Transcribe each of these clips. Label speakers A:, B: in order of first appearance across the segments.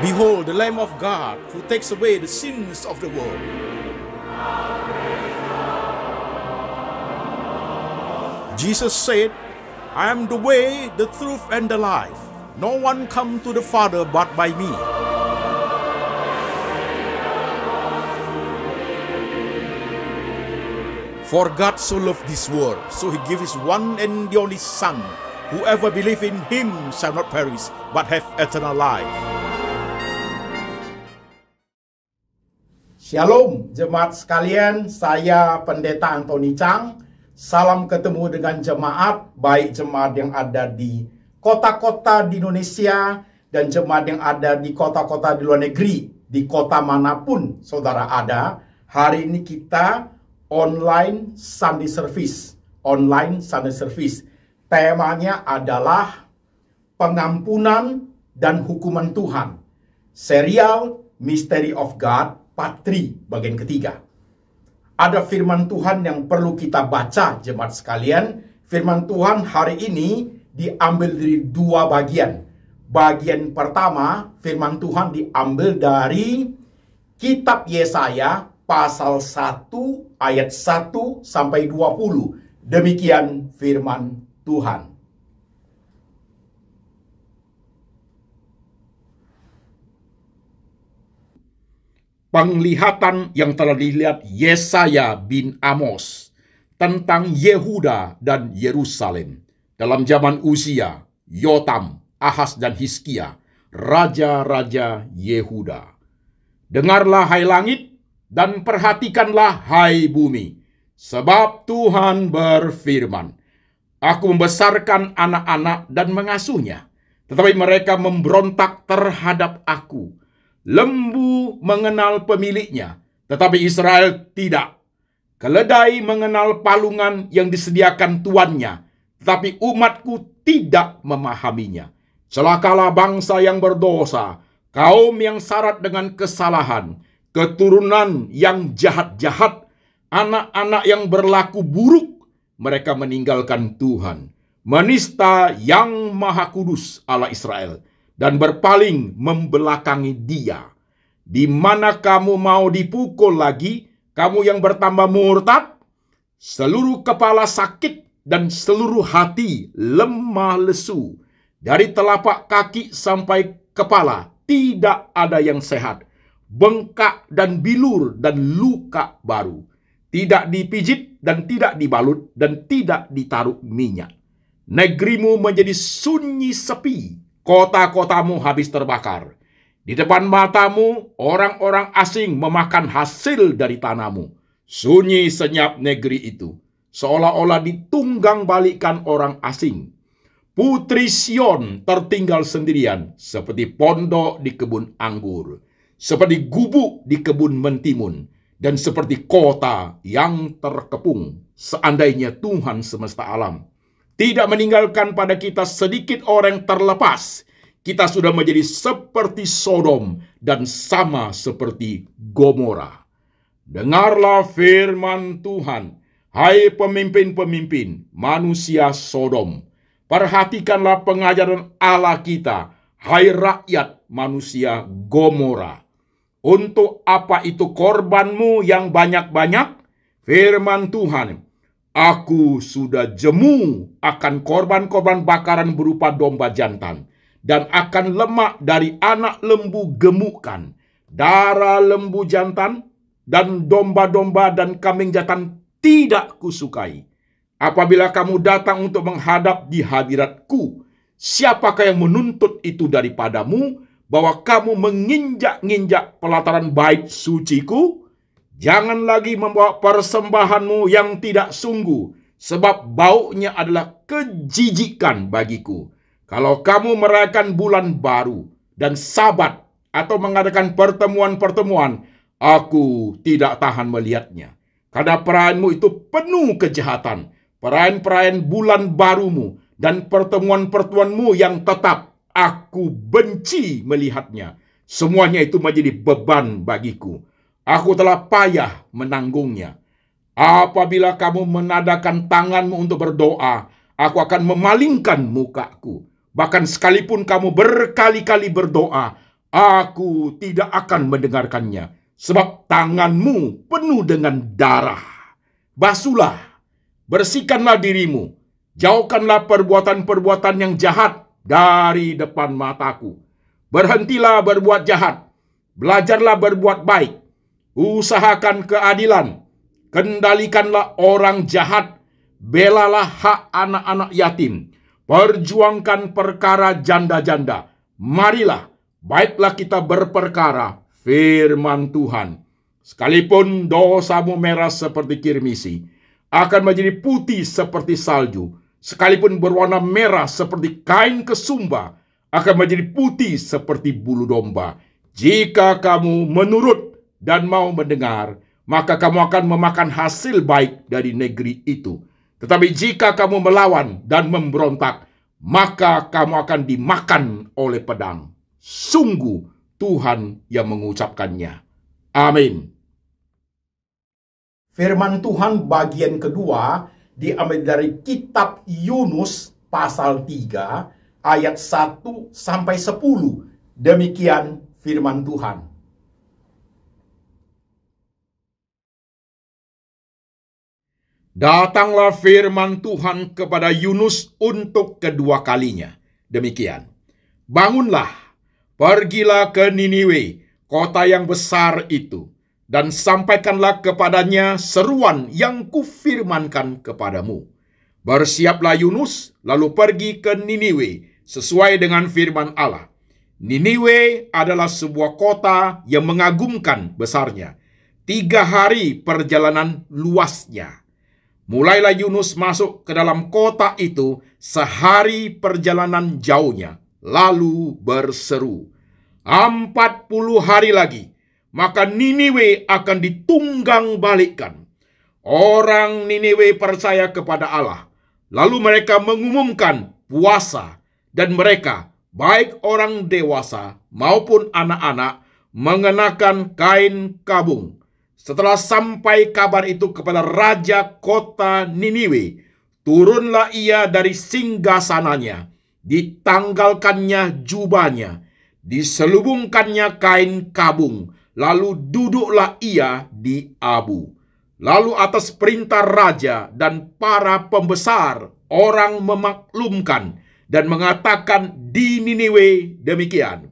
A: Behold the Lamb of God who takes away the sins of the world. Jesus said, I am the way, the truth, and the life. No one come to the Father but by me. For God so loved this world, so he gave his one and only Son. Whoever believes in him shall not perish, but have eternal life. Shalom jemaat sekalian, saya Pendeta Antoni Chang. Salam ketemu dengan jemaat, baik jemaat yang ada di kota-kota di Indonesia dan jemaat yang ada di kota-kota di luar negeri, di kota manapun saudara ada. Hari ini kita online Sunday service, online Sunday service. Temanya adalah pengampunan dan hukuman Tuhan. Serial Mystery of God patri bagian ketiga. Ada firman Tuhan yang perlu kita baca jemaat sekalian. Firman Tuhan hari ini diambil dari dua bagian. Bagian pertama, firman Tuhan diambil dari kitab Yesaya pasal 1 ayat 1 sampai 20. Demikian firman Tuhan. penglihatan yang telah dilihat Yesaya bin Amos tentang Yehuda dan Yerusalem dalam zaman Usia, Yotam, Ahas dan Hiskia, raja-raja Yehuda. Dengarlah hai langit dan perhatikanlah hai bumi, sebab Tuhan berfirman, Aku membesarkan anak-anak dan mengasuhnya, tetapi mereka memberontak terhadap aku Lembu mengenal pemiliknya, tetapi Israel tidak. Keledai mengenal palungan yang disediakan tuannya, tetapi umatku tidak memahaminya. Celakalah bangsa yang berdosa, kaum yang syarat dengan kesalahan, keturunan yang jahat-jahat, anak-anak yang berlaku buruk, mereka meninggalkan Tuhan, menista yang maha kudus Allah Israel dan berpaling membelakangi dia. Di mana kamu mau dipukul lagi, kamu yang bertambah murtad, seluruh kepala sakit dan seluruh hati lemah lesu. Dari telapak kaki sampai kepala, tidak ada yang sehat. Bengkak dan bilur dan luka baru. Tidak dipijit dan tidak dibalut dan tidak ditaruh minyak. Negerimu menjadi sunyi sepi kota-kotamu habis terbakar. Di depan matamu, orang-orang asing memakan hasil dari tanamu. Sunyi senyap negeri itu, seolah-olah ditunggang balikan orang asing. Putri Sion tertinggal sendirian, seperti pondok di kebun anggur, seperti gubuk di kebun mentimun, dan seperti kota yang terkepung. Seandainya Tuhan semesta alam tidak meninggalkan pada kita sedikit orang yang terlepas. Kita sudah menjadi seperti Sodom dan sama seperti Gomora. Dengarlah firman Tuhan, hai pemimpin-pemimpin manusia Sodom. Perhatikanlah pengajaran Allah kita, hai rakyat manusia Gomora. Untuk apa itu korbanmu yang banyak-banyak? Firman Tuhan, Aku sudah jemu akan korban-korban bakaran berupa domba jantan dan akan lemak dari anak lembu gemukan, darah lembu jantan dan domba-domba dan kambing jantan tidak kusukai. Apabila kamu datang untuk menghadap di hadiratku, siapakah yang menuntut itu daripadamu bahwa kamu menginjak-injak pelataran baik suciku? Jangan lagi membawa persembahanmu yang tidak sungguh, sebab baunya adalah kejijikan bagiku. Kalau kamu merayakan bulan baru dan sabat atau mengadakan pertemuan-pertemuan, aku tidak tahan melihatnya. Karena perayaanmu itu penuh kejahatan. Perayaan-perayaan bulan barumu dan pertemuan-pertemuanmu yang tetap aku benci melihatnya. Semuanya itu menjadi beban bagiku. Aku telah payah menanggungnya. Apabila kamu menadakan tanganmu untuk berdoa, aku akan memalingkan mukaku. Bahkan sekalipun kamu berkali-kali berdoa, aku tidak akan mendengarkannya. Sebab tanganmu penuh dengan darah. Basulah, bersihkanlah dirimu. Jauhkanlah perbuatan-perbuatan yang jahat dari depan mataku. Berhentilah berbuat jahat. Belajarlah berbuat baik usahakan keadilan, kendalikanlah orang jahat, belalah hak anak-anak yatim, perjuangkan perkara janda-janda. Marilah, baiklah kita berperkara firman Tuhan. Sekalipun dosamu merah seperti kirmisi, akan menjadi putih seperti salju. Sekalipun berwarna merah seperti kain kesumba, akan menjadi putih seperti bulu domba. Jika kamu menurut dan mau mendengar, maka kamu akan memakan hasil baik dari negeri itu. Tetapi jika kamu melawan dan memberontak, maka kamu akan dimakan oleh pedang. Sungguh Tuhan yang mengucapkannya. Amin. Firman Tuhan bagian kedua diambil dari kitab Yunus pasal 3 ayat 1 sampai 10. Demikian firman Tuhan. Datanglah firman Tuhan kepada Yunus untuk kedua kalinya. Demikian. Bangunlah, pergilah ke Niniwe, kota yang besar itu, dan sampaikanlah kepadanya seruan yang kufirmankan kepadamu. Bersiaplah Yunus, lalu pergi ke Niniwe, sesuai dengan firman Allah. Niniwe adalah sebuah kota yang mengagumkan besarnya. Tiga hari perjalanan luasnya. Mulailah Yunus masuk ke dalam kota itu sehari perjalanan jauhnya, lalu berseru, "Empat puluh hari lagi, maka Niniwe akan ditunggang balikkan." Orang Niniwe percaya kepada Allah, lalu mereka mengumumkan puasa, dan mereka, baik orang dewasa maupun anak-anak, mengenakan kain kabung setelah sampai kabar itu kepada raja kota Niniwe, turunlah ia dari singgasananya, ditanggalkannya jubahnya, diselubungkannya kain kabung, lalu duduklah ia di abu. Lalu atas perintah raja dan para pembesar, orang memaklumkan dan mengatakan di Niniwe demikian.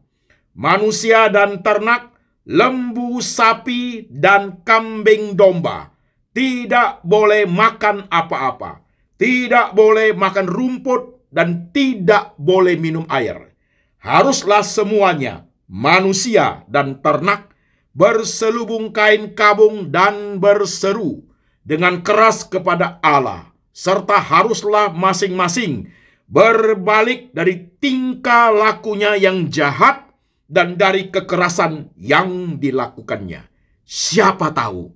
A: Manusia dan ternak lembu sapi, dan kambing domba. Tidak boleh makan apa-apa. Tidak boleh makan rumput dan tidak boleh minum air. Haruslah semuanya, manusia dan ternak, berselubung kain kabung dan berseru dengan keras kepada Allah, serta haruslah masing-masing berbalik dari tingkah lakunya yang jahat dan dari kekerasan yang dilakukannya. Siapa tahu,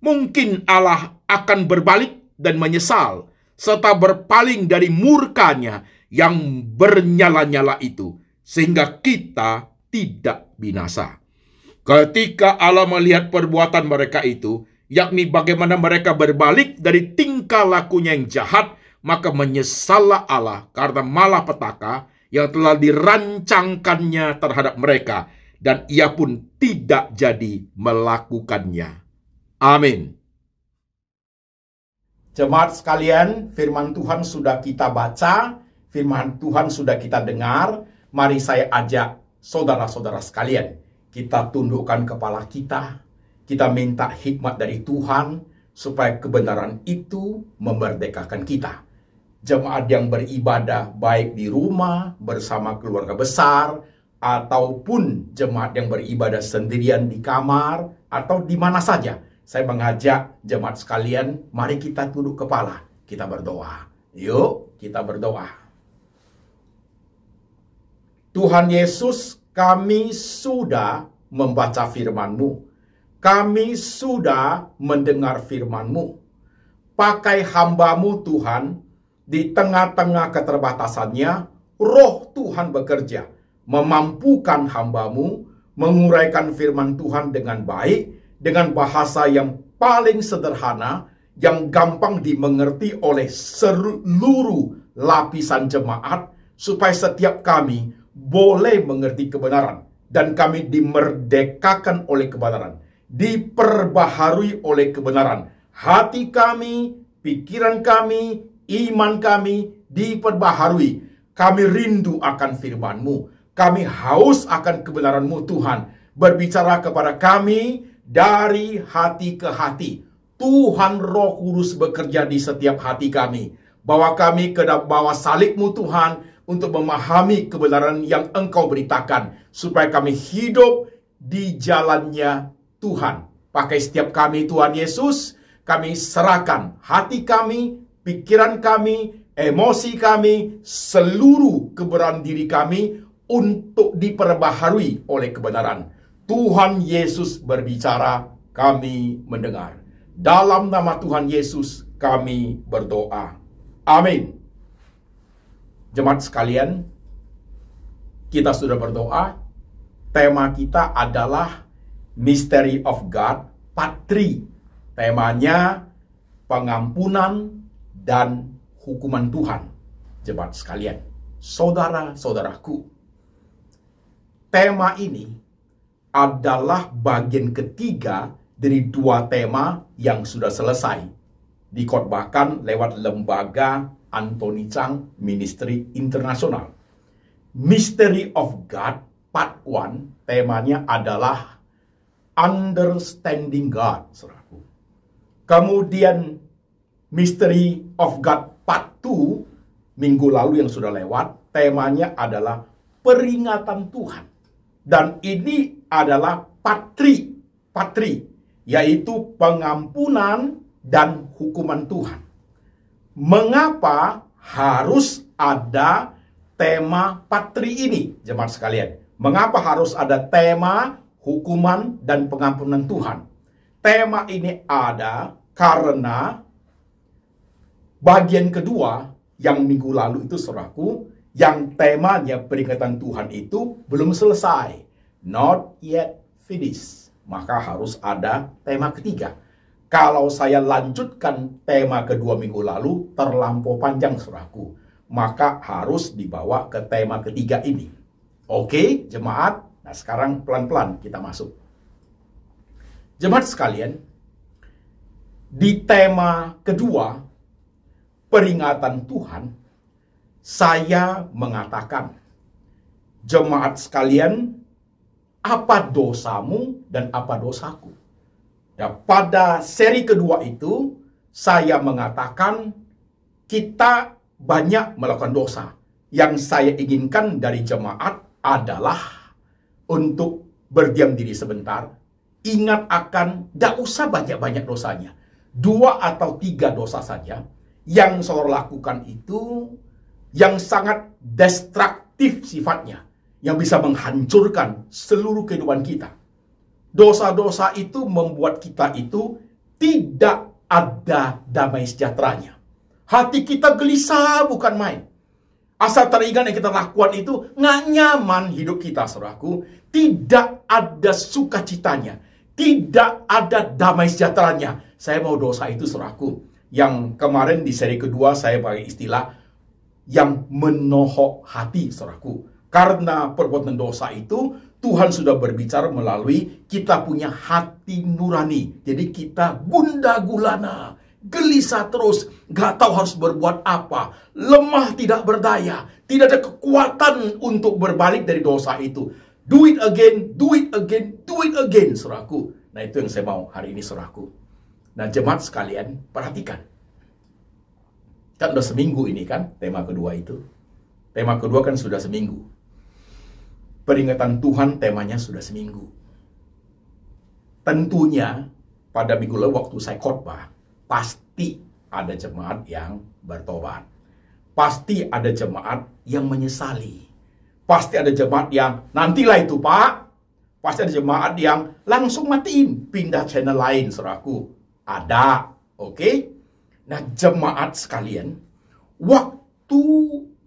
A: mungkin Allah akan berbalik dan menyesal serta berpaling dari murkanya yang bernyala-nyala itu sehingga kita tidak binasa. Ketika Allah melihat perbuatan mereka itu, yakni bagaimana mereka berbalik dari tingkah lakunya yang jahat, maka menyesallah Allah karena malah petaka yang telah dirancangkannya terhadap mereka dan ia pun tidak jadi melakukannya. Amin. Jemaat sekalian, firman Tuhan sudah kita baca, firman Tuhan sudah kita dengar. Mari saya ajak saudara-saudara sekalian, kita tundukkan kepala kita, kita minta hikmat dari Tuhan supaya kebenaran itu memerdekakan kita jemaat yang beribadah baik di rumah bersama keluarga besar ataupun jemaat yang beribadah sendirian di kamar atau di mana saja. Saya mengajak jemaat sekalian, mari kita tunduk kepala, kita berdoa. Yuk, kita berdoa. Tuhan Yesus, kami sudah membaca firman-Mu. Kami sudah mendengar firman-Mu. Pakai hambamu Tuhan di tengah-tengah keterbatasannya, roh Tuhan bekerja, memampukan hambamu, menguraikan firman Tuhan dengan baik, dengan bahasa yang paling sederhana, yang gampang dimengerti oleh seluruh lapisan jemaat, supaya setiap kami boleh mengerti kebenaran. Dan kami dimerdekakan oleh kebenaran, diperbaharui oleh kebenaran. Hati kami, pikiran kami, iman kami diperbaharui. Kami rindu akan firman-Mu. Kami haus akan kebenaran-Mu Tuhan. Berbicara kepada kami dari hati ke hati. Tuhan Roh Kudus bekerja di setiap hati kami. Bawa kami ke bawah salib-Mu, Tuhan untuk memahami kebenaran yang Engkau beritakan. Supaya kami hidup di jalannya Tuhan. Pakai setiap kami Tuhan Yesus, kami serahkan hati kami, pikiran kami, emosi kami, seluruh keberan diri kami untuk diperbaharui oleh kebenaran. Tuhan Yesus berbicara, kami mendengar. Dalam nama Tuhan Yesus kami berdoa. Amin. Jemaat sekalian, kita sudah berdoa. Tema kita adalah Mystery of God, Patri. Temanya pengampunan dan hukuman Tuhan. Jebat sekalian, saudara-saudaraku, tema ini adalah bagian ketiga dari dua tema yang sudah selesai dikotbahkan lewat lembaga Anthony Chang Ministry Internasional. Mystery of God part 1 temanya adalah understanding God, Kemudian Mystery of God Part 2 minggu lalu yang sudah lewat, temanya adalah peringatan Tuhan. Dan ini adalah patri, patri yaitu pengampunan dan hukuman Tuhan. Mengapa harus ada tema patri ini, jemaat sekalian? Mengapa harus ada tema hukuman dan pengampunan Tuhan? Tema ini ada karena Bagian kedua yang minggu lalu itu suraku yang temanya peringatan Tuhan itu belum selesai. Not yet finished. Maka harus ada tema ketiga. Kalau saya lanjutkan tema kedua minggu lalu, terlampau panjang suraku. Maka harus dibawa ke tema ketiga ini. Oke, jemaat. Nah, sekarang pelan-pelan kita masuk. Jemaat sekalian, di tema kedua peringatan Tuhan, saya mengatakan, jemaat sekalian, apa dosamu dan apa dosaku? Ya, pada seri kedua itu, saya mengatakan kita banyak melakukan dosa. Yang saya inginkan dari jemaat adalah untuk berdiam diri sebentar, ingat akan tidak usah banyak-banyak dosanya. Dua atau tiga dosa saja, yang saudara lakukan itu yang sangat destruktif sifatnya, yang bisa menghancurkan seluruh kehidupan kita. Dosa-dosa itu membuat kita itu tidak ada damai sejahteranya. Hati kita gelisah bukan main. Asal teringat yang kita lakukan itu nggak nyaman hidup kita, saudaraku. Tidak ada sukacitanya. Tidak ada damai sejahteranya. Saya mau dosa itu, saudaraku yang kemarin di seri kedua saya pakai istilah yang menohok hati saudaraku. Karena perbuatan dosa itu Tuhan sudah berbicara melalui kita punya hati nurani. Jadi kita bunda gulana, gelisah terus, gak tahu harus berbuat apa, lemah tidak berdaya, tidak ada kekuatan untuk berbalik dari dosa itu. Do it again, do it again, do it again, suraku. Nah itu yang saya mau hari ini suraku. Nah jemaat sekalian perhatikan. Kan udah seminggu ini kan tema kedua itu. Tema kedua kan sudah seminggu. Peringatan Tuhan temanya sudah seminggu. Tentunya pada minggu lalu waktu saya khotbah pasti ada jemaat yang bertobat. Pasti ada jemaat yang menyesali. Pasti ada jemaat yang nantilah itu Pak. Pasti ada jemaat yang langsung matiin pindah channel lain seraku ada, oke? Okay? Nah, jemaat sekalian, waktu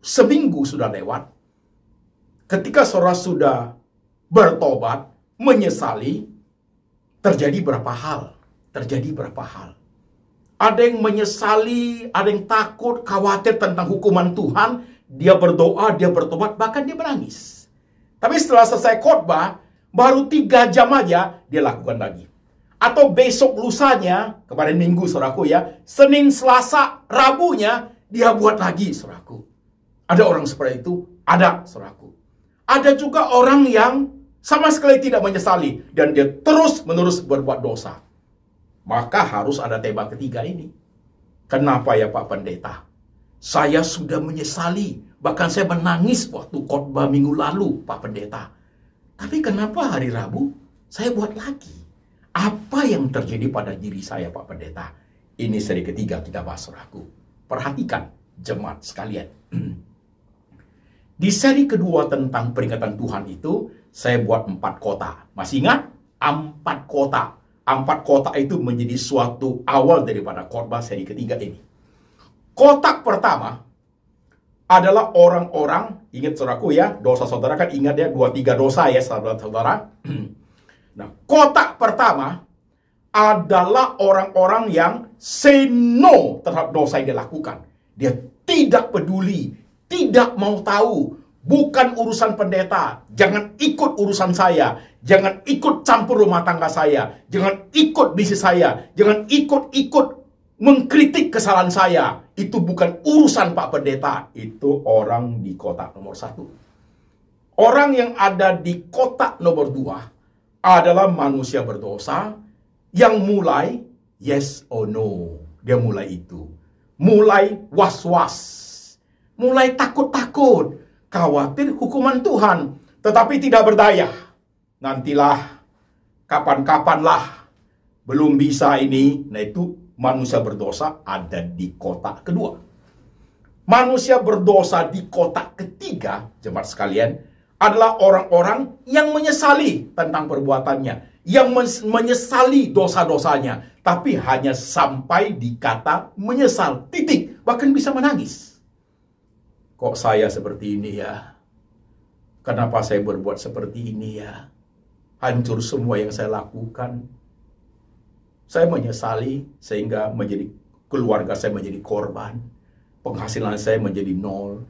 A: seminggu sudah lewat, ketika saudara sudah bertobat, menyesali, terjadi berapa hal? Terjadi berapa hal? Ada yang menyesali, ada yang takut, khawatir tentang hukuman Tuhan. Dia berdoa, dia bertobat, bahkan dia menangis. Tapi setelah selesai khotbah, baru tiga jam aja dia lakukan lagi atau besok lusanya, kemarin minggu suraku ya, Senin, Selasa, Rabunya, dia buat lagi suraku. Ada orang seperti itu, ada suraku. Ada juga orang yang sama sekali tidak menyesali dan dia terus menerus berbuat dosa. Maka harus ada tema ketiga ini. Kenapa ya Pak Pendeta? Saya sudah menyesali, bahkan saya menangis waktu khotbah minggu lalu Pak Pendeta. Tapi kenapa hari Rabu saya buat lagi? Apa yang terjadi pada diri saya Pak Pendeta? Ini seri ketiga kita bahas ragu. Perhatikan jemaat sekalian. Di seri kedua tentang peringatan Tuhan itu, saya buat empat kota. Masih ingat? Empat kota. Empat kota itu menjadi suatu awal daripada korban seri ketiga ini. Kotak pertama adalah orang-orang, ingat saudaraku ya, dosa saudara kan ingat ya, dua tiga dosa ya saudara-saudara. Nah, kotak pertama adalah orang-orang yang say no terhadap dosa yang dilakukan. Dia tidak peduli, tidak mau tahu, bukan urusan pendeta. Jangan ikut urusan saya, jangan ikut campur rumah tangga saya, jangan ikut bisnis saya, jangan ikut-ikut mengkritik kesalahan saya. Itu bukan urusan Pak Pendeta, itu orang di kotak nomor satu. Orang yang ada di kotak nomor dua adalah manusia berdosa yang mulai yes or no. Dia mulai itu. Mulai was-was. Mulai takut-takut. Khawatir hukuman Tuhan. Tetapi tidak berdaya. Nantilah. Kapan-kapanlah. Belum bisa ini. Nah itu manusia berdosa ada di kota kedua. Manusia berdosa di kota ketiga. Jemaat sekalian adalah orang-orang yang menyesali tentang perbuatannya, yang menyesali dosa-dosanya, tapi hanya sampai di kata menyesal, titik, bahkan bisa menangis. Kok saya seperti ini ya? Kenapa saya berbuat seperti ini ya? Hancur semua yang saya lakukan. Saya menyesali sehingga menjadi keluarga saya menjadi korban. Penghasilan saya menjadi nol.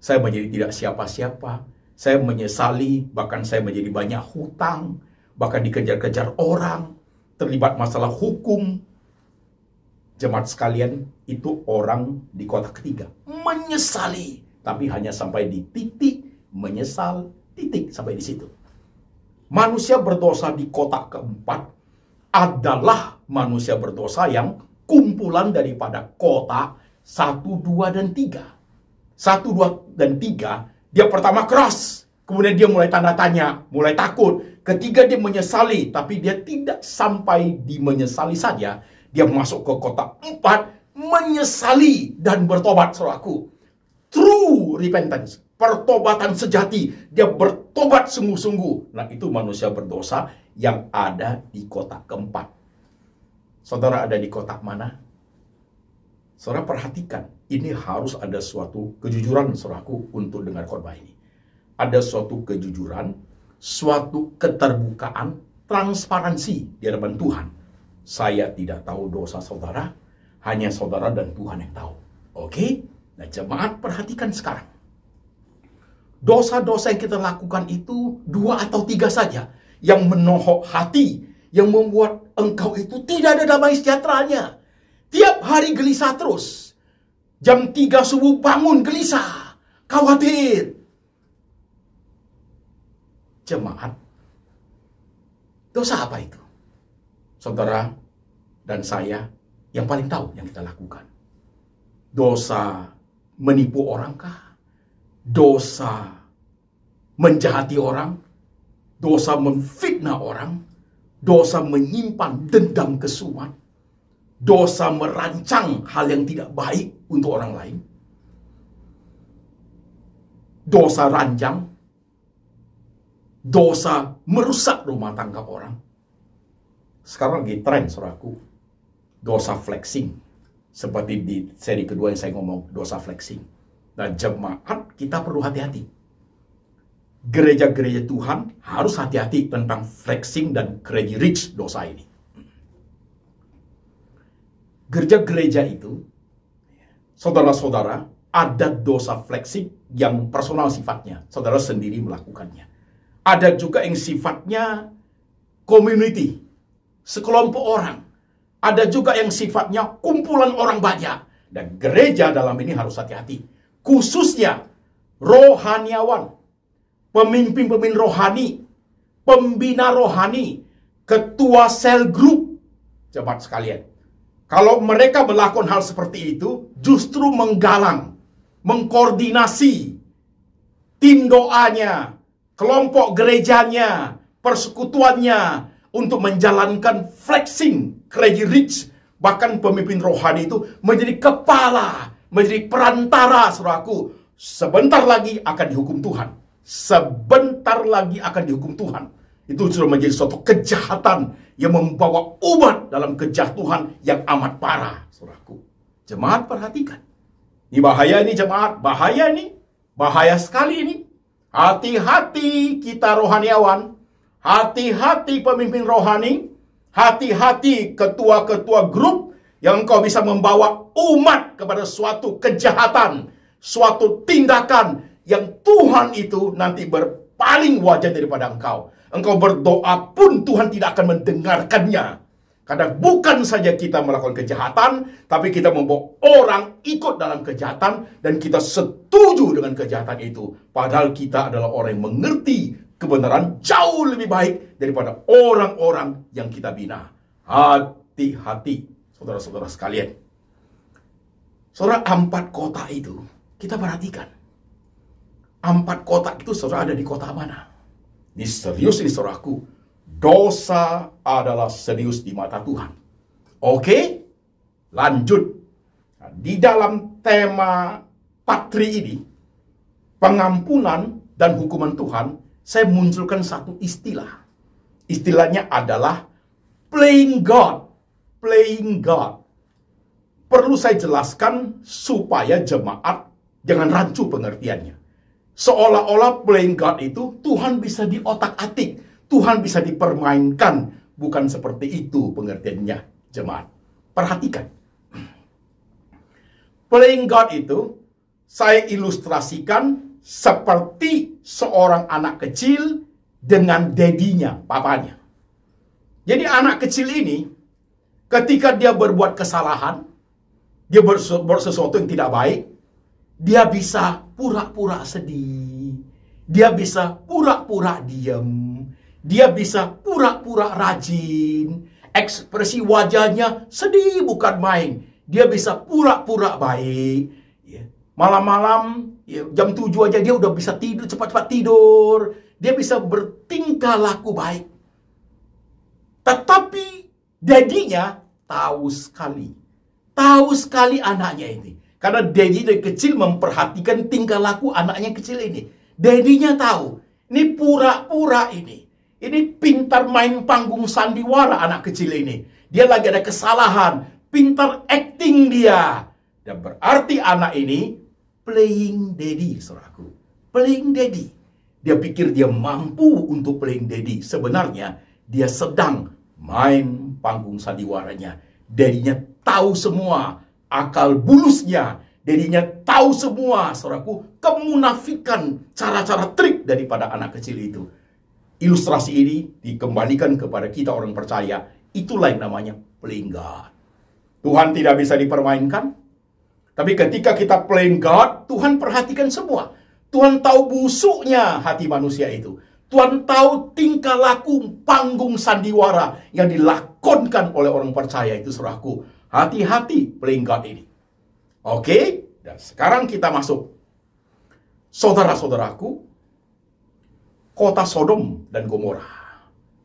A: Saya menjadi tidak siapa-siapa saya menyesali, bahkan saya menjadi banyak hutang, bahkan dikejar-kejar orang, terlibat masalah hukum. Jemaat sekalian, itu orang di kota ketiga. Menyesali, tapi hanya sampai di titik menyesal, titik sampai di situ. Manusia berdosa di kota keempat adalah manusia berdosa yang kumpulan daripada kota satu, dua dan tiga, satu, dua dan tiga. Dia pertama keras, kemudian dia mulai tanda tanya, mulai takut. Ketiga dia menyesali, tapi dia tidak sampai di menyesali saja. Dia masuk ke kota empat, menyesali dan bertobat selaku. True repentance, pertobatan sejati. Dia bertobat sungguh-sungguh. Nah itu manusia berdosa yang ada di kota keempat. Saudara ada di kota mana? Saudara perhatikan, ini harus ada suatu kejujuran saudaraku untuk dengar korban ini. Ada suatu kejujuran, suatu keterbukaan, transparansi di hadapan Tuhan. Saya tidak tahu dosa saudara, hanya saudara dan Tuhan yang tahu. Oke? Nah, jemaat perhatikan sekarang. Dosa-dosa yang kita lakukan itu dua atau tiga saja yang menohok hati, yang membuat engkau itu tidak ada damai sejahteranya Tiap hari gelisah terus. Jam 3 subuh bangun gelisah. Khawatir. Jemaat. Dosa apa itu? Saudara dan saya yang paling tahu yang kita lakukan. Dosa menipu orangkah? Dosa menjahati orang? Dosa memfitnah orang? Dosa menyimpan dendam kesumat? dosa merancang hal yang tidak baik untuk orang lain. Dosa ranjang. Dosa merusak rumah tangga orang. Sekarang lagi tren, suraku, Dosa flexing. Seperti di seri kedua yang saya ngomong, dosa flexing. Nah, jemaat kita perlu hati-hati gereja-gereja Tuhan harus hati-hati tentang flexing dan crazy rich dosa ini gereja-gereja itu, saudara-saudara, ada dosa fleksik yang personal sifatnya. Saudara sendiri melakukannya. Ada juga yang sifatnya community, sekelompok orang. Ada juga yang sifatnya kumpulan orang banyak. Dan gereja dalam ini harus hati-hati. Khususnya rohaniawan, pemimpin-pemimpin rohani, pembina rohani, ketua sel grup. Cepat sekalian. Kalau mereka melakukan hal seperti itu, justru menggalang, mengkoordinasi tim doanya, kelompok gerejanya, persekutuannya untuk menjalankan flexing crazy rich. Bahkan pemimpin rohani itu menjadi kepala, menjadi perantara suraku. Sebentar lagi akan dihukum Tuhan. Sebentar lagi akan dihukum Tuhan. Itu sudah menjadi suatu kejahatan yang membawa umat dalam kejatuhan yang amat parah. Saudaraku, jemaat perhatikan. Ini bahaya ini jemaat, bahaya ini. Bahaya sekali ini. Hati-hati kita rohaniawan. Hati-hati pemimpin rohani. Hati-hati ketua-ketua grup yang engkau bisa membawa umat kepada suatu kejahatan, suatu tindakan yang Tuhan itu nanti ber paling wajar daripada engkau. Engkau berdoa pun Tuhan tidak akan mendengarkannya. Karena bukan saja kita melakukan kejahatan, tapi kita membawa orang ikut dalam kejahatan dan kita setuju dengan kejahatan itu. Padahal kita adalah orang yang mengerti kebenaran jauh lebih baik daripada orang-orang yang kita bina. Hati-hati, saudara-saudara sekalian. Saudara, empat kota itu kita perhatikan empat kotak itu saudara ada di kota mana? Ini serius ini saudaraku. Dosa adalah serius di mata Tuhan. Oke? Lanjut. Nah, di dalam tema patri ini, pengampunan dan hukuman Tuhan, saya munculkan satu istilah. Istilahnya adalah playing God. Playing God. Perlu saya jelaskan supaya jemaat jangan rancu pengertiannya. Seolah-olah playing God itu Tuhan bisa diotak-atik, Tuhan bisa dipermainkan. Bukan seperti itu pengertiannya, jemaat. Perhatikan. Playing God itu saya ilustrasikan seperti seorang anak kecil dengan dedinya, papanya. Jadi anak kecil ini ketika dia berbuat kesalahan, dia bersesuatu yang tidak baik, dia bisa pura-pura sedih. Dia bisa pura-pura diam. Dia bisa pura-pura rajin. Ekspresi wajahnya sedih bukan main. Dia bisa pura-pura baik. Ya. Malam-malam ya, jam 7 aja dia udah bisa tidur, cepat-cepat tidur. Dia bisa bertingkah laku baik. Tetapi dadinya tahu sekali. Tahu sekali anaknya ini. Karena Daddy dari kecil memperhatikan tingkah laku anaknya kecil ini. Daddy-nya tahu, ini pura-pura ini. Ini pintar main panggung sandiwara anak kecil ini. Dia lagi ada kesalahan, pintar acting dia. Dan berarti anak ini playing daddy, suraku. Playing daddy. Dia pikir dia mampu untuk playing daddy. Sebenarnya dia sedang main panggung sandiwaranya. Daddy-nya tahu semua akal bulusnya, jadinya tahu semua, saudaraku, kemunafikan cara-cara trik daripada anak kecil itu. Ilustrasi ini dikembalikan kepada kita orang percaya. Itulah yang namanya playing God. Tuhan tidak bisa dipermainkan. Tapi ketika kita playing God, Tuhan perhatikan semua. Tuhan tahu busuknya hati manusia itu. Tuhan tahu tingkah laku panggung sandiwara yang dilakonkan oleh orang percaya itu saudaraku Hati-hati playing God ini. Oke? Dan sekarang kita masuk. Saudara-saudaraku, kota Sodom dan Gomora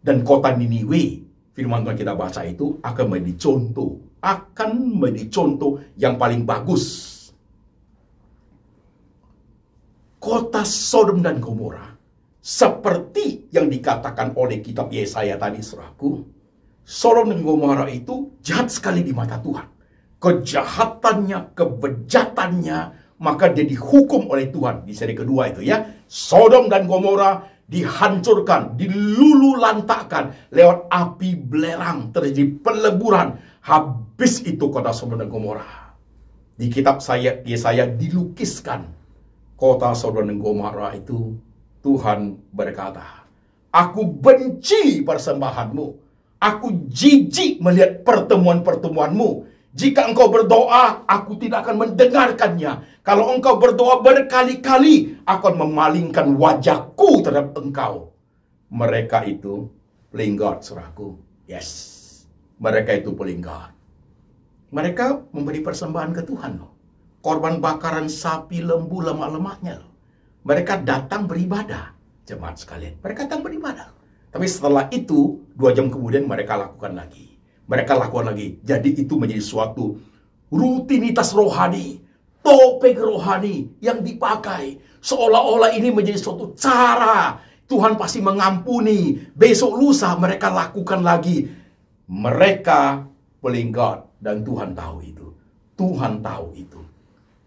A: dan kota Niniwe, firman Tuhan kita baca itu akan menjadi contoh, akan menjadi contoh yang paling bagus. Kota Sodom dan Gomora seperti yang dikatakan oleh kitab Yesaya tadi saudaraku, Sodom dan Gomora itu jahat sekali di mata Tuhan. Kejahatannya, kebejatannya, maka dia dihukum oleh Tuhan. Di seri kedua itu ya. Sodom dan Gomora dihancurkan, dilulu lewat api belerang, terjadi peleburan. Habis itu kota Sodom dan Gomora. Di kitab saya, Yesaya dilukiskan kota Sodom dan Gomora itu Tuhan berkata, Aku benci persembahanmu Aku jijik melihat pertemuan-pertemuanmu. Jika engkau berdoa, aku tidak akan mendengarkannya. Kalau engkau berdoa berkali-kali, aku akan memalingkan wajahku terhadap engkau. Mereka itu playing God, suraku. Yes. Mereka itu playing Mereka memberi persembahan ke Tuhan loh. Korban bakaran sapi, lembu, lemak lemahnya. Mereka datang beribadah. Jemaat sekalian, mereka datang beribadah. Tapi setelah itu, dua jam kemudian mereka lakukan lagi. Mereka lakukan lagi. Jadi itu menjadi suatu rutinitas rohani. Topeng rohani yang dipakai. Seolah-olah ini menjadi suatu cara. Tuhan pasti mengampuni. Besok lusa mereka lakukan lagi. Mereka playing God. Dan Tuhan tahu itu. Tuhan tahu itu.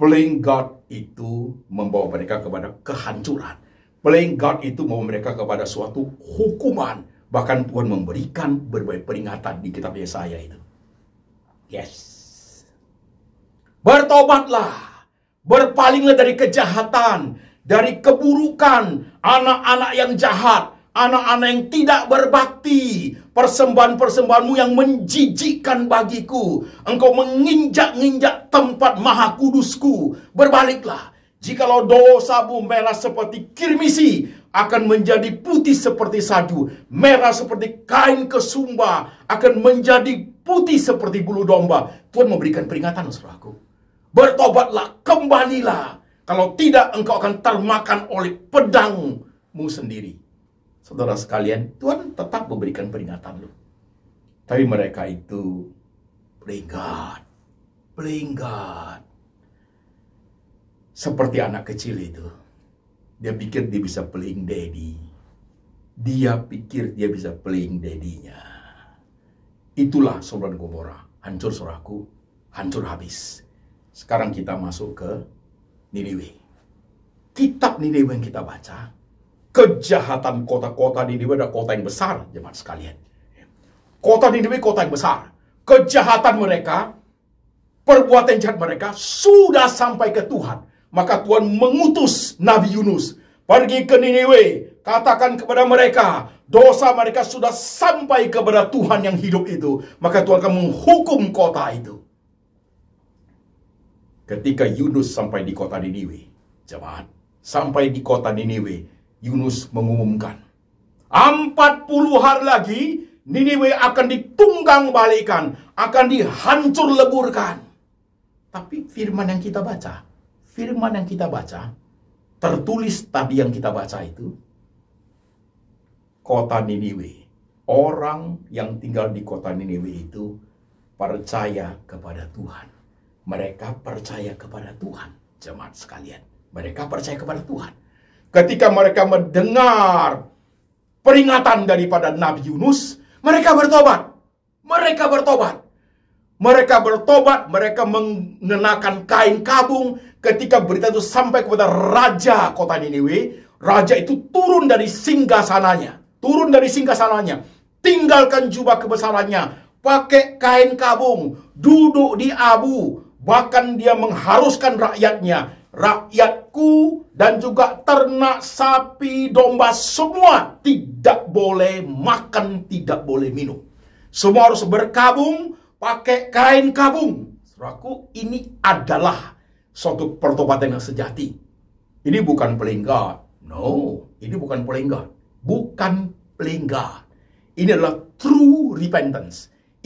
A: Playing God itu membawa mereka kepada kehancuran God itu mau mereka kepada suatu hukuman. Bahkan Tuhan memberikan berbagai peringatan di kitab Yesaya itu. Yes. Bertobatlah. Berpalinglah dari kejahatan. Dari keburukan. Anak-anak yang jahat. Anak-anak yang tidak berbakti. Persembahan-persembahanmu yang menjijikan bagiku. Engkau menginjak-injak tempat maha kudusku. Berbaliklah Jikalau dosamu merah seperti kirmisi, akan menjadi putih seperti salju, merah seperti kain kesumba, akan menjadi putih seperti bulu domba. Tuhan memberikan peringatan, aku. Bertobatlah, kembalilah. Kalau tidak, engkau akan termakan oleh pedangmu sendiri. Saudara sekalian, Tuhan tetap memberikan peringatan lu. Tapi mereka itu peringat, peringat. Seperti anak kecil itu. Dia pikir dia bisa playing daddy. Dia pikir dia bisa playing daddy-nya. Itulah Sobran Gomora. Hancur surahku, hancur habis. Sekarang kita masuk ke Niniwe. Kitab Niniwe yang kita baca, kejahatan kota-kota Niniwe adalah kota yang besar, jemaat sekalian. Kota Niniwe kota yang besar. Kejahatan mereka, perbuatan jahat mereka sudah sampai ke Tuhan. Maka Tuhan mengutus Nabi Yunus. Pergi ke Niniwe. Katakan kepada mereka. Dosa mereka sudah sampai kepada Tuhan yang hidup itu. Maka Tuhan akan menghukum kota itu. Ketika Yunus sampai di kota Niniwe. Jemaat. Sampai di kota Niniwe. Yunus mengumumkan. Empat puluh hari lagi Niniwe akan ditunggang balikan, akan dihancur leburkan. Tapi firman yang kita baca, firman yang kita baca, tertulis tadi yang kita baca itu, kota Niniwe. Orang yang tinggal di kota Niniwe itu percaya kepada Tuhan. Mereka percaya kepada Tuhan, jemaat sekalian. Mereka percaya kepada Tuhan. Ketika mereka mendengar peringatan daripada Nabi Yunus, mereka bertobat. Mereka bertobat. Mereka bertobat, mereka mengenakan kain kabung, ketika berita itu sampai kepada raja kota Niniwe, raja itu turun dari singgah sananya. Turun dari singgah sananya. Tinggalkan jubah kebesarannya. Pakai kain kabung. Duduk di abu. Bahkan dia mengharuskan rakyatnya. Rakyatku dan juga ternak sapi domba semua tidak boleh makan, tidak boleh minum. Semua harus berkabung, pakai kain kabung. Seraku ini adalah suatu pertobatan yang sejati. Ini bukan playing No, ini bukan playing Bukan playing Ini adalah true repentance.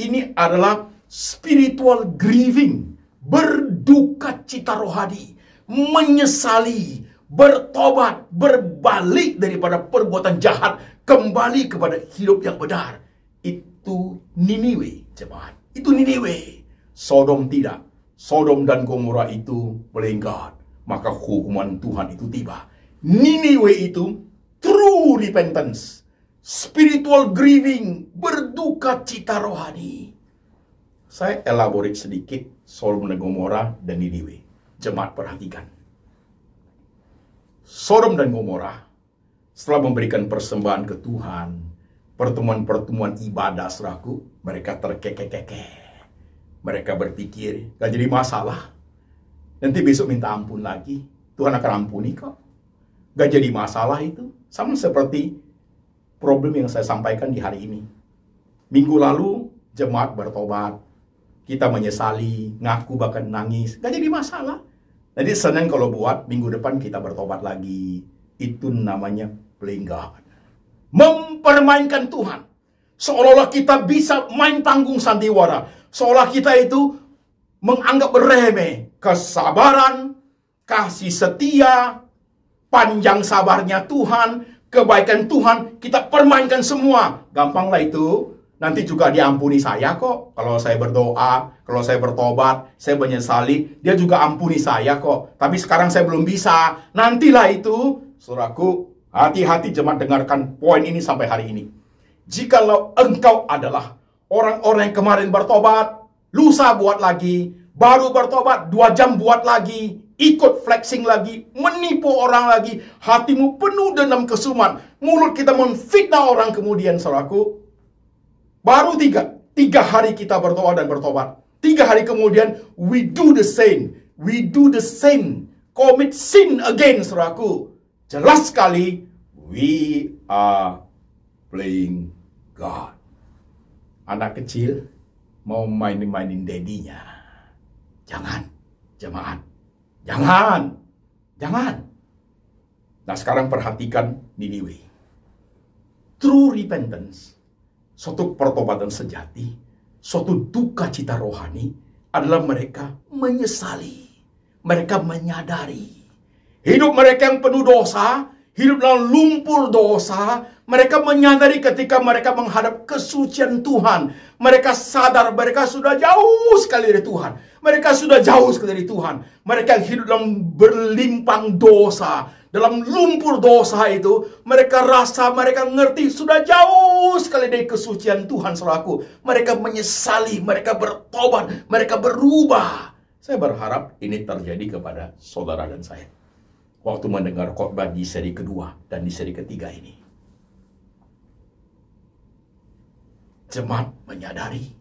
A: Ini adalah spiritual grieving, berduka cita rohani, menyesali, bertobat, berbalik daripada perbuatan jahat, kembali kepada hidup yang benar. Itu Niniwe, jemaat. Itu Niniwe. Sodom tidak, Sodom dan Gomora itu melenggat, maka hukuman Tuhan itu tiba. Niniwe itu true repentance, spiritual grieving, berduka cita rohani. Saya elaborate sedikit Sodom dan Gomora dan Niniwe. Jemaat perhatikan. Sodom dan Gomora setelah memberikan persembahan ke Tuhan, pertemuan-pertemuan ibadah seraku, mereka terkekeh mereka berpikir, gak jadi masalah. Nanti besok minta ampun lagi. Tuhan akan ampuni kok. Gak jadi masalah itu. Sama seperti problem yang saya sampaikan di hari ini. Minggu lalu, jemaat bertobat. Kita menyesali, ngaku bahkan nangis. Gak jadi masalah. Jadi Senin kalau buat, minggu depan kita bertobat lagi. Itu namanya God. Mempermainkan Tuhan. Seolah-olah kita bisa main tanggung sandiwara Seolah kita itu menganggap remeh kesabaran, kasih setia, panjang sabarnya Tuhan, kebaikan Tuhan, kita permainkan semua. Gampanglah itu. Nanti juga diampuni saya kok. Kalau saya berdoa, kalau saya bertobat, saya menyesali, dia juga ampuni saya kok. Tapi sekarang saya belum bisa. Nantilah itu, suraku hati-hati jemaat dengarkan poin ini sampai hari ini. Jikalau engkau adalah Orang-orang yang kemarin bertobat, lusa buat lagi, baru bertobat, dua jam buat lagi, ikut flexing lagi, menipu orang lagi, hatimu penuh dengan kesuman, mulut kita memfitnah orang kemudian, saudaraku. Baru tiga, tiga hari kita bertobat dan bertobat. Tiga hari kemudian, we do the same. We do the same. Commit sin again, saudaraku. Jelas sekali, we are playing God anak kecil mau main-mainin dedinya. Jangan, jemaat. Jangan, jangan. Nah sekarang perhatikan Niniwe. True repentance, suatu pertobatan sejati, suatu duka cita rohani adalah mereka menyesali. Mereka menyadari. Hidup mereka yang penuh dosa, hidup dalam lumpur dosa, mereka menyadari ketika mereka menghadap kesucian Tuhan. Mereka sadar mereka sudah jauh sekali dari Tuhan. Mereka sudah jauh sekali dari Tuhan. Mereka hidup dalam berlimpang dosa. Dalam lumpur dosa itu. Mereka rasa, mereka ngerti sudah jauh sekali dari kesucian Tuhan selaku. Mereka menyesali, mereka bertobat, mereka berubah. Saya berharap ini terjadi kepada saudara dan saya. Waktu mendengar khotbah di seri kedua dan di seri ketiga ini Cemat menyadari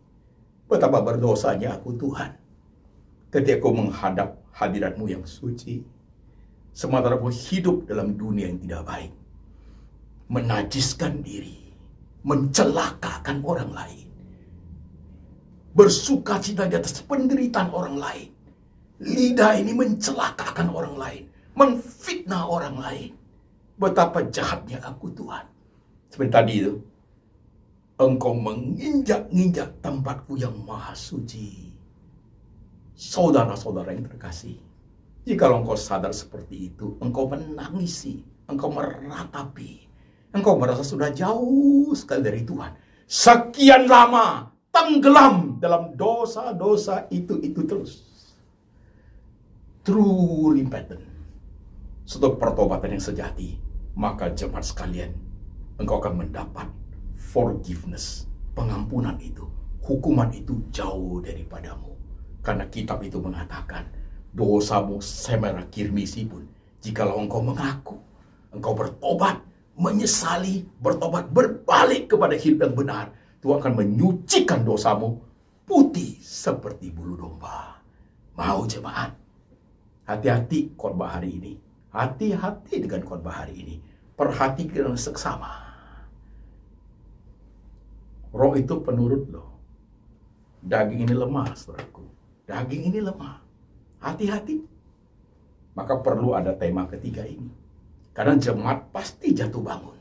A: betapa berdosanya aku Tuhan. Ketika aku menghadap hadiratmu yang suci, sementara aku hidup dalam dunia yang tidak baik, menajiskan diri, mencelakakan orang lain, bersuka cita di atas penderitaan orang lain. Lidah ini mencelakakan orang lain, memfitnah orang lain. Betapa jahatnya aku Tuhan. Seperti tadi itu, engkau menginjak-injak tempatku yang maha suci. Saudara-saudara yang terkasih, jika engkau sadar seperti itu, engkau menangisi, engkau meratapi, engkau merasa sudah jauh sekali dari Tuhan. Sekian lama tenggelam dalam dosa-dosa itu-itu terus. True repentance, suatu pertobatan yang sejati, maka jemaat sekalian, engkau akan mendapat forgiveness, pengampunan itu, hukuman itu jauh daripadamu. Karena kitab itu mengatakan, dosamu semerah kirmisi pun, jikalau engkau mengaku, engkau bertobat, menyesali, bertobat, berbalik kepada hidup yang benar, Tuhan akan menyucikan dosamu putih seperti bulu domba. Mau jemaat? Hati-hati khotbah hari ini. Hati-hati dengan khotbah hari ini. Perhatikan seksama. Roh itu penurut loh. Daging ini lemah, saudaraku. Daging ini lemah. Hati-hati. Maka perlu ada tema ketiga ini. Karena jemaat pasti jatuh bangun.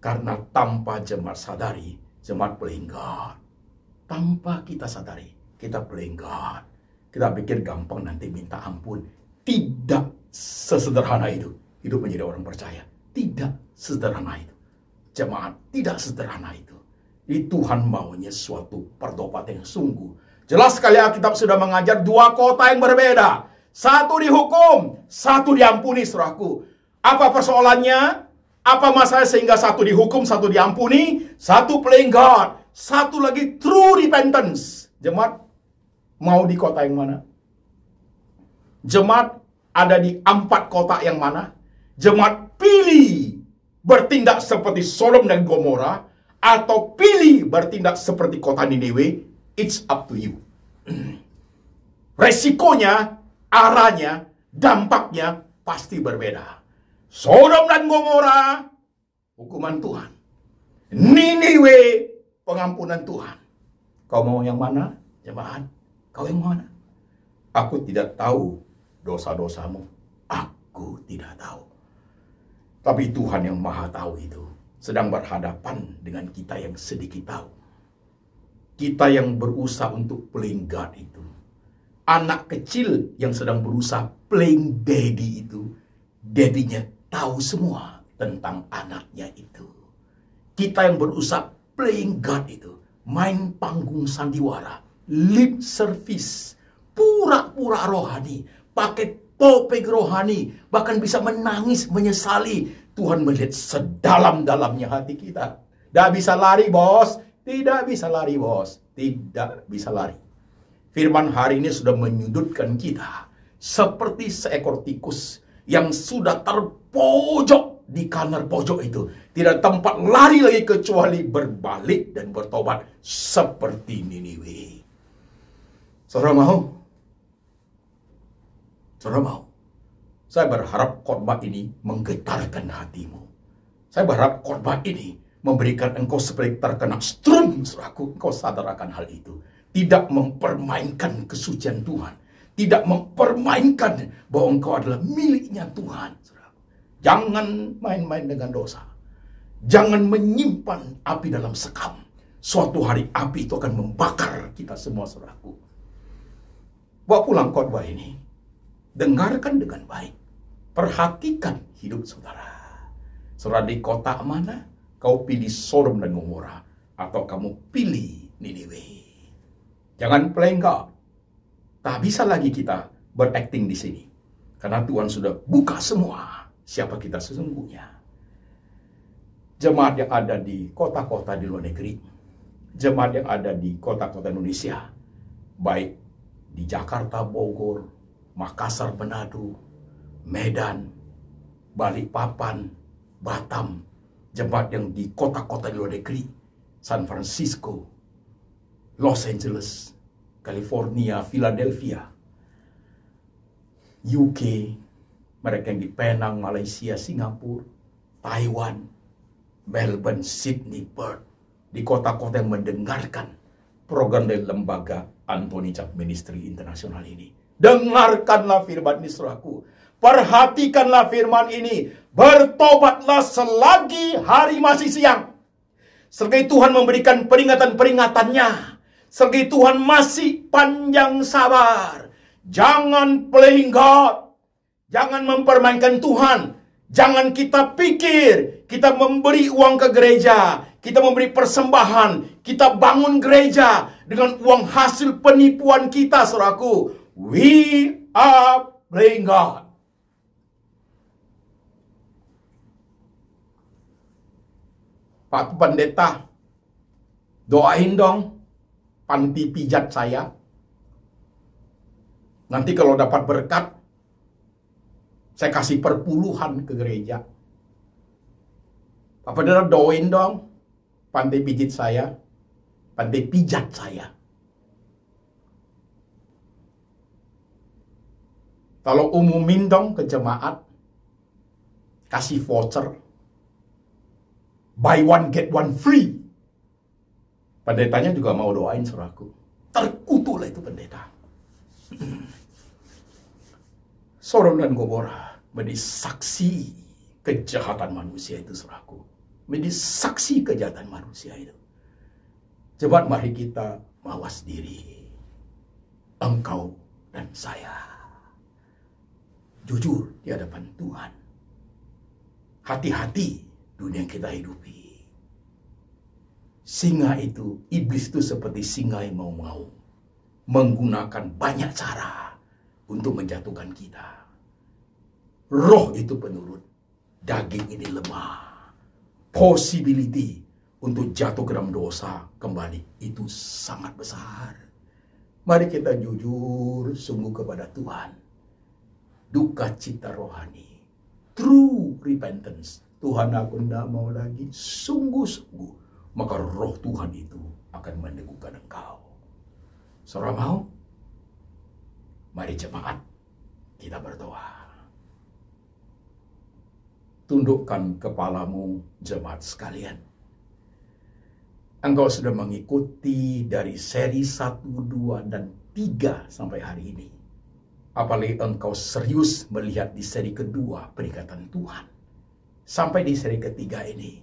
A: Karena tanpa jemaat sadari, jemaat god Tanpa kita sadari, kita god Kita pikir gampang nanti minta ampun. Tidak sesederhana itu. Hidup menjadi orang percaya. Tidak sederhana itu. Jemaat tidak sederhana itu. Di Tuhan maunya suatu pertobatan yang sungguh. Jelas sekali Alkitab sudah mengajar dua kota yang berbeda. Satu dihukum, satu diampuni surahku. Apa persoalannya? Apa masalah sehingga satu dihukum, satu diampuni, satu playing God, satu lagi true repentance. Jemaat, mau di kota yang mana? Jemaat ada di empat kota yang mana? Jemaat pilih bertindak seperti Sodom dan Gomorrah atau pilih bertindak seperti kota Niniwe, it's up to you. Resikonya, arahnya, dampaknya pasti berbeda. Sodom dan Gomora, hukuman Tuhan. Niniwe, pengampunan Tuhan. Kau mau yang mana, jemaat? Kau yang mana? Aku tidak tahu dosa-dosamu. Aku tidak tahu. Tapi Tuhan yang maha tahu itu sedang berhadapan dengan kita yang sedikit tahu. Kita yang berusaha untuk playing God itu. Anak kecil yang sedang berusaha playing daddy itu. Daddy-nya tahu semua tentang anaknya itu. Kita yang berusaha playing God itu. Main panggung sandiwara. Lip service. Pura-pura rohani. Pakai topeng rohani. Bahkan bisa menangis, menyesali Tuhan melihat sedalam-dalamnya hati kita. Tidak bisa lari bos, tidak bisa lari bos, tidak bisa lari. Firman hari ini sudah menyudutkan kita seperti seekor tikus yang sudah terpojok di kanar pojok itu. Tidak tempat lari lagi kecuali berbalik dan bertobat seperti Niniwe. Saudara mau? Saudara mau? Saya berharap khotbah ini menggetarkan hatimu. Saya berharap khotbah ini memberikan engkau seperti terkena strum, saudaraku. Engkau sadar akan hal itu. Tidak mempermainkan kesucian Tuhan. Tidak mempermainkan bahwa engkau adalah miliknya Tuhan. Suraku. Jangan main-main dengan dosa. Jangan menyimpan api dalam sekam. Suatu hari api itu akan membakar kita semua, suraku. Bawa pulang khotbah ini. Dengarkan dengan baik Perhatikan hidup saudara. Saudara di kota mana? Kau pilih Sodom dan Gomora. Atau kamu pilih Niniwe. Jangan playing Tak bisa lagi kita berakting di sini. Karena Tuhan sudah buka semua siapa kita sesungguhnya. Jemaat yang ada di kota-kota di luar negeri, jemaat yang ada di kota-kota Indonesia, baik di Jakarta, Bogor, Makassar, Manado, Medan, Balikpapan, Batam, jembat yang di kota-kota di luar negeri, San Francisco, Los Angeles, California, Philadelphia, UK, mereka yang di Penang, Malaysia, Singapura, Taiwan, Melbourne, Sydney, Perth, di kota-kota yang mendengarkan program dari lembaga Anthony Chap Ministry Internasional ini. Dengarkanlah firman ini, aku Perhatikanlah firman ini. Bertobatlah selagi hari masih siang. Selagi Tuhan memberikan peringatan-peringatannya. Selagi Tuhan masih panjang sabar. Jangan playing God. Jangan mempermainkan Tuhan. Jangan kita pikir kita memberi uang ke gereja, kita memberi persembahan, kita bangun gereja dengan uang hasil penipuan kita, suraku. We are playing God. Pak Pendeta, doain dong panti pijat saya. Nanti kalau dapat berkat, saya kasih perpuluhan ke gereja. Pak Pendeta doain dong panti pijat saya, panti pijat saya. Kalau umumin dong ke jemaat, kasih voucher buy one get one free. Pendetanya juga mau doain suraku. Terkutuklah itu pendeta. Sorong dan Gomora menjadi saksi kejahatan manusia itu suraku. Menjadi saksi kejahatan manusia itu. Coba mari kita mawas diri. Engkau dan saya. Jujur di hadapan Tuhan. Hati-hati dunia yang kita hidupi. Singa itu, iblis itu seperti singa yang mau-mau. Menggunakan banyak cara untuk menjatuhkan kita. Roh itu penurut. Daging ini lemah. Possibility untuk jatuh ke dalam dosa kembali. Itu sangat besar. Mari kita jujur sungguh kepada Tuhan. Duka cita rohani. True repentance Tuhan aku tidak mau lagi, sungguh-sungguh, maka roh Tuhan itu akan meneguhkan engkau. Saudara mau? Mari jemaat, kita berdoa. Tundukkan kepalamu jemaat sekalian. Engkau sudah mengikuti dari seri 1, 2, dan 3 sampai hari ini. Apalagi engkau serius melihat di seri kedua peringatan Tuhan sampai di seri ketiga ini.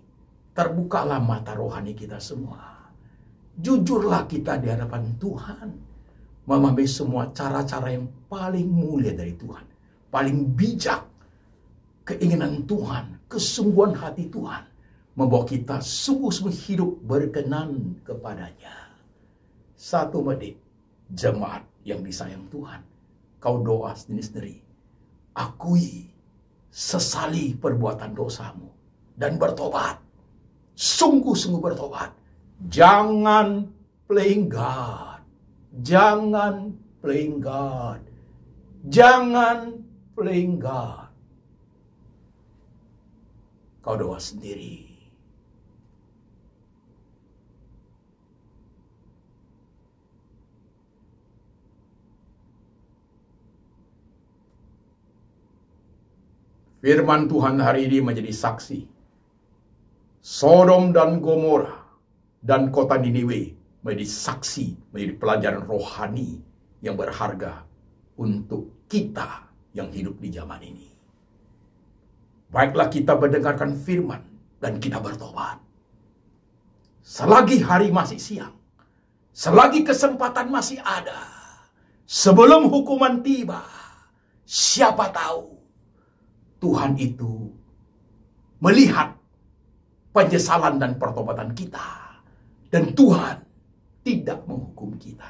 A: Terbukalah mata rohani kita semua. Jujurlah kita di hadapan Tuhan. Memahami semua cara-cara yang paling mulia dari Tuhan. Paling bijak. Keinginan Tuhan. Kesungguhan hati Tuhan. Membawa kita sungguh-sungguh hidup berkenan kepadanya. Satu medik. Jemaat yang disayang Tuhan. Kau doa sendiri-sendiri. Akui sesali perbuatan dosamu dan bertobat. Sungguh-sungguh bertobat. Jangan playing God. Jangan playing God. Jangan playing God. Kau doa sendiri. Firman Tuhan hari ini menjadi saksi. Sodom dan Gomora dan kota Niniwe menjadi saksi, menjadi pelajaran rohani yang berharga untuk kita yang hidup di zaman ini. Baiklah kita mendengarkan firman dan kita bertobat. Selagi hari masih siang, selagi kesempatan masih ada, sebelum hukuman tiba, siapa tahu Tuhan itu melihat penyesalan dan pertobatan kita. Dan Tuhan tidak menghukum kita.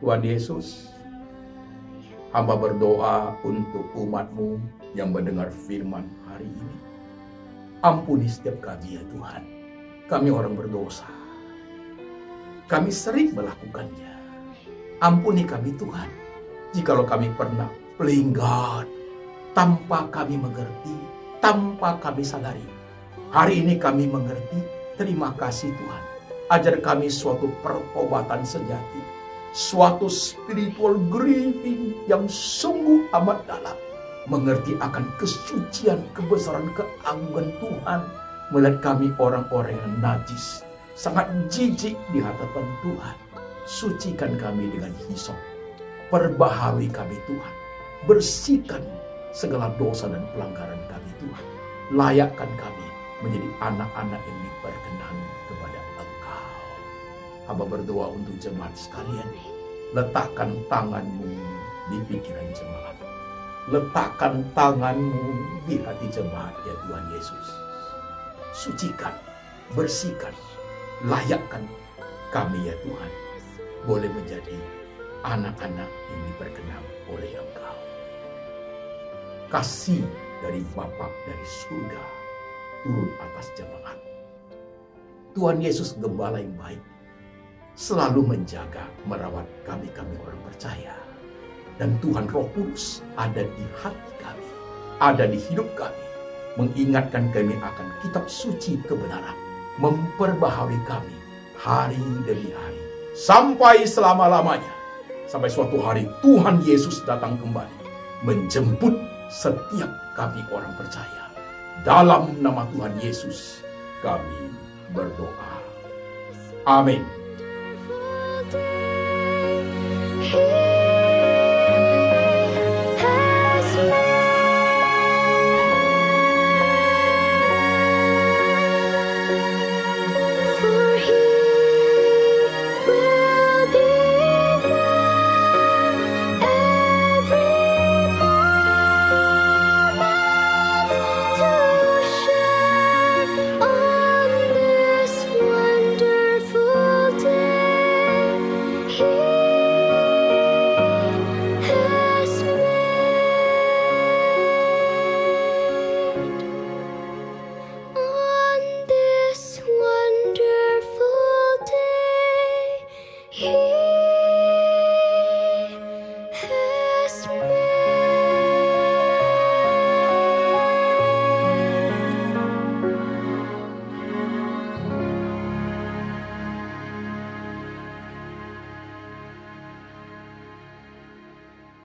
A: Tuhan Yesus, hamba berdoa untuk umatmu yang mendengar firman hari ini. Ampuni setiap kami ya Tuhan. Kami orang berdosa. Kami sering melakukannya. Ampuni kami Tuhan jikalau kami pernah God tanpa kami mengerti, tanpa kami sadari. Hari ini kami mengerti, terima kasih Tuhan. Ajar kami suatu pertobatan sejati, suatu spiritual grieving yang sungguh amat dalam. Mengerti akan kesucian, kebesaran, keagungan Tuhan. Melihat kami orang-orang yang najis, sangat jijik di hadapan Tuhan. Sucikan kami dengan hisop Perbaharui kami Tuhan. Bersihkan segala dosa dan pelanggaran kami Tuhan. Layakkan kami menjadi anak-anak yang diperkenan kepada Engkau. Hamba berdoa untuk jemaat sekalian. Letakkan tanganmu di pikiran jemaat. Letakkan tanganmu di hati jemaat ya Tuhan Yesus. Sucikan, bersihkan, layakkan kami ya Tuhan boleh menjadi anak-anak ini berkenan oleh engkau. Kasih dari Bapa dari surga turun atas jemaat. Tuhan Yesus gembala yang baik selalu menjaga merawat kami-kami orang percaya. Dan Tuhan Roh Kudus ada di hati kami, ada di hidup kami, mengingatkan kami akan kitab suci kebenaran, memperbaharui kami hari demi hari sampai selama-lamanya sampai suatu hari Tuhan Yesus datang kembali menjemput setiap kami orang percaya. Dalam nama Tuhan Yesus kami berdoa. Amin.